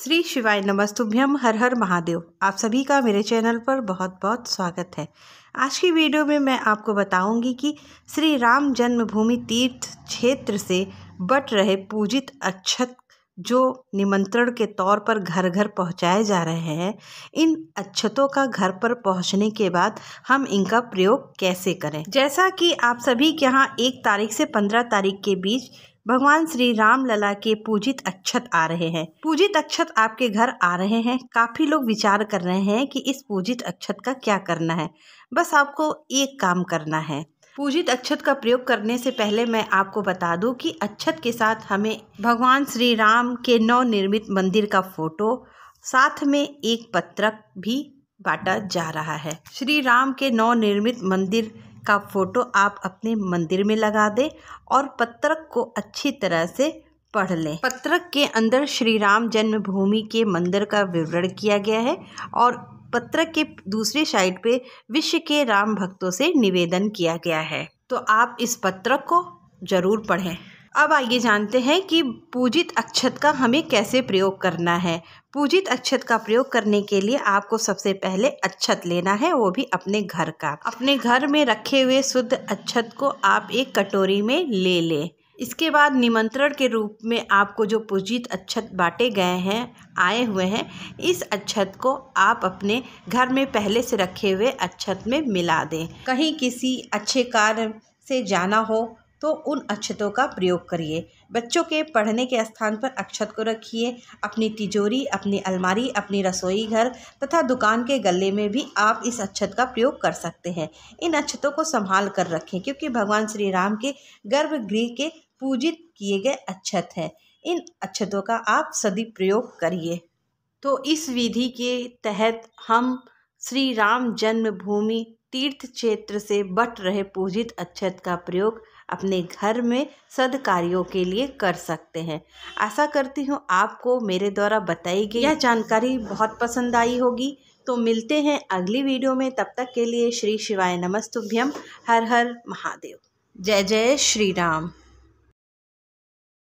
श्री शिवाय नमस्तुभ्यम हर हर महादेव आप सभी का मेरे चैनल पर बहुत बहुत स्वागत है आज की वीडियो में मैं आपको बताऊंगी कि श्री राम जन्मभूमि तीर्थ क्षेत्र से बट रहे पूजित अक्षत जो निमंत्रण के तौर पर घर घर पहुंचाए जा रहे हैं इन अक्षतों का घर पर पहुंचने के बाद हम इनका प्रयोग कैसे करें जैसा कि आप सभी के यहाँ एक तारीख से पंद्रह तारीख के बीच भगवान श्री राम लला के पूजित अक्षत आ रहे हैं पूजित अक्षत आपके घर आ रहे हैं काफ़ी लोग विचार कर रहे हैं कि इस पूजित अक्षत का क्या करना है बस आपको एक काम करना है पूजित अक्षत का प्रयोग करने से पहले मैं आपको बता दूं कि अक्षत के साथ हमें भगवान श्री राम के नव निर्मित मंदिर का फोटो साथ में एक पत्रक भी बांटा जा रहा है श्री राम के नव निर्मित मंदिर का फ़ोटो आप अपने मंदिर में लगा दें और पत्रक को अच्छी तरह से पढ़ लें पत्रक के अंदर श्री राम जन्मभूमि के मंदिर का विवरण किया गया है और पत्रक के दूसरी साइड पे विश्व के राम भक्तों से निवेदन किया गया है तो आप इस पत्रक को ज़रूर पढ़ें अब आइए जानते हैं कि पूजित अक्षत का हमें कैसे प्रयोग करना है पूजित अक्षत का प्रयोग करने के लिए आपको सबसे पहले अक्षत लेना है वो भी अपने घर का अपने घर में रखे हुए शुद्ध अक्षत को आप एक कटोरी में ले लें इसके बाद निमंत्रण के रूप में आपको जो पूजित अक्षत बांटे गए हैं आए हुए हैं इस अक्षत को आप अपने घर में पहले से रखे हुए अक्षत में मिला दें कहीं किसी अच्छे कार्य से जाना हो तो उन अक्षतों का प्रयोग करिए बच्चों के पढ़ने के स्थान पर अक्षत को रखिए अपनी तिजोरी अपनी अलमारी अपनी रसोई घर तथा दुकान के गले में भी आप इस अक्षत का प्रयोग कर सकते हैं इन अक्षतों को संभाल कर रखें क्योंकि भगवान श्री राम के गर्भगृह के पूजित किए गए अक्षत हैं इन अक्षतों का आप सदी प्रयोग करिए तो इस विधि के तहत हम श्री राम जन्मभूमि तीर्थ क्षेत्र से बट रहे पूजित अक्षत का प्रयोग अपने घर में सदकार्यों के लिए कर सकते हैं आशा करती हूँ आपको मेरे द्वारा बताई गई यह जानकारी बहुत पसंद आई होगी तो मिलते हैं अगली वीडियो में तब तक के लिए श्री शिवाय नमस्तुभ्यम हर हर महादेव जय जय श्री राम